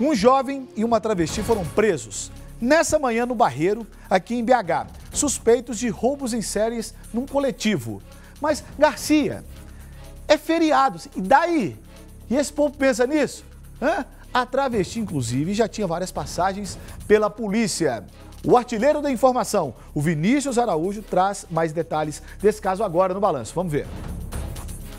Um jovem e uma travesti foram presos nessa manhã no Barreiro, aqui em BH, suspeitos de roubos em séries num coletivo. Mas, Garcia, é feriado, e daí? E esse povo pensa nisso? Hã? A travesti, inclusive, já tinha várias passagens pela polícia. O artilheiro da informação, o Vinícius Araújo, traz mais detalhes desse caso agora no Balanço. Vamos ver.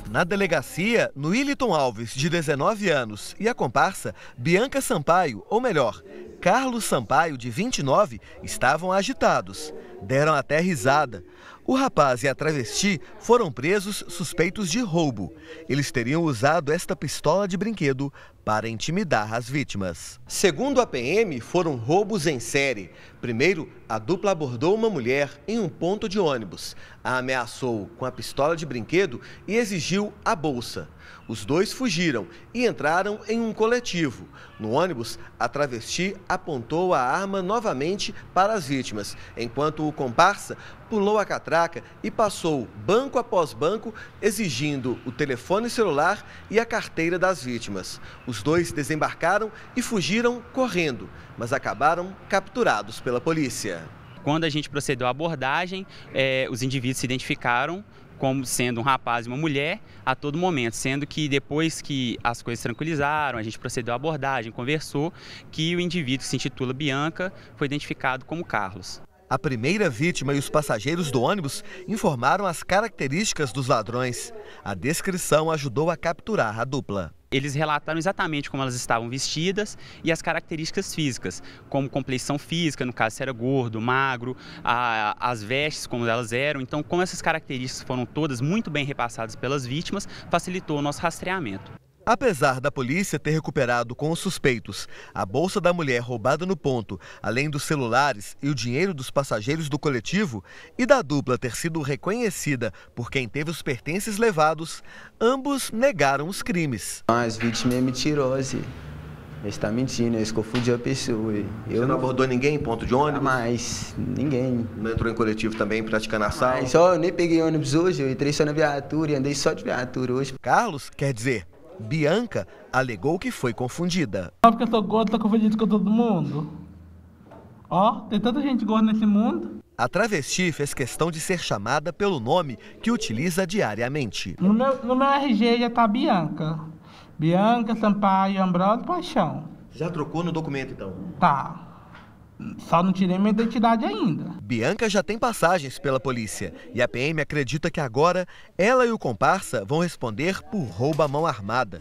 Na delegacia, no Iliton Alves, de 19 anos, e a comparsa Bianca Sampaio, ou melhor, Carlos Sampaio, de 29, estavam agitados. Deram até risada. O rapaz e a travesti foram presos suspeitos de roubo. Eles teriam usado esta pistola de brinquedo para intimidar as vítimas. Segundo a PM, foram roubos em série. Primeiro, a dupla abordou uma mulher em um ponto de ônibus, a ameaçou com a pistola de brinquedo e exigiu a bolsa. Os dois fugiram e entraram em um coletivo. No ônibus, a travesti apontou a arma novamente para as vítimas, enquanto o comparsa pulou a catraca e passou banco após banco, exigindo o telefone celular e a carteira das vítimas. Os dois desembarcaram e fugiram correndo, mas acabaram capturados pela polícia. Quando a gente procedeu à abordagem, é, os indivíduos se identificaram como sendo um rapaz e uma mulher a todo momento, sendo que depois que as coisas tranquilizaram, a gente procedeu à abordagem, conversou, que o indivíduo que se intitula Bianca foi identificado como Carlos. A primeira vítima e os passageiros do ônibus informaram as características dos ladrões. A descrição ajudou a capturar a dupla. Eles relataram exatamente como elas estavam vestidas e as características físicas, como complexão física, no caso se era gordo, magro, a, as vestes como elas eram. Então, como essas características foram todas muito bem repassadas pelas vítimas, facilitou o nosso rastreamento. Apesar da polícia ter recuperado com os suspeitos a bolsa da mulher roubada no ponto, além dos celulares e o dinheiro dos passageiros do coletivo, e da dupla ter sido reconhecida por quem teve os pertences levados, ambos negaram os crimes. Mas vítima é mentirose. Eles estão mentindo, eu confundiram a pessoa. Eu Você não abordou ninguém em ponto de ônibus? Mas ninguém. Não entrou em coletivo também praticando assalto? Mas só, eu nem peguei ônibus hoje, eu entrei só na viatura e andei só de viatura hoje. Carlos quer dizer Bianca alegou que foi confundida. Só porque eu sou gordo, tô confundido com todo mundo. Ó, tem tanta gente gorda nesse mundo. A travesti fez questão de ser chamada pelo nome que utiliza diariamente. No meu, no meu RG já tá Bianca. Bianca Sampaio Ambrosio Paixão. Já trocou no documento então? Tá. Só não tirei minha identidade ainda. Bianca já tem passagens pela polícia e a PM acredita que agora ela e o comparsa vão responder por roubo à mão armada.